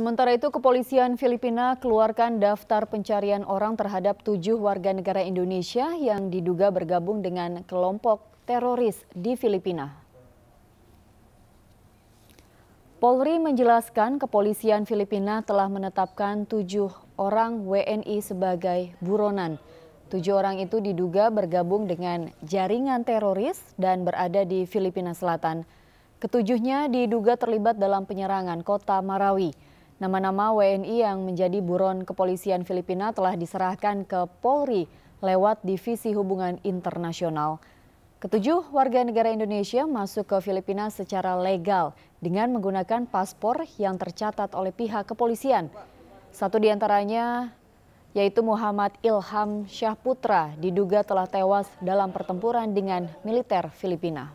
Sementara itu, kepolisian Filipina keluarkan daftar pencarian orang terhadap tujuh warga negara Indonesia yang diduga bergabung dengan kelompok teroris di Filipina. Polri menjelaskan kepolisian Filipina telah menetapkan tujuh orang WNI sebagai buronan. Tujuh orang itu diduga bergabung dengan jaringan teroris dan berada di Filipina Selatan. Ketujuhnya diduga terlibat dalam penyerangan kota Marawi. Nama-nama WNI yang menjadi buron kepolisian Filipina telah diserahkan ke Polri lewat Divisi Hubungan Internasional. Ketujuh warga negara Indonesia masuk ke Filipina secara legal dengan menggunakan paspor yang tercatat oleh pihak kepolisian. Satu di antaranya yaitu Muhammad Ilham Syahputra diduga telah tewas dalam pertempuran dengan militer Filipina.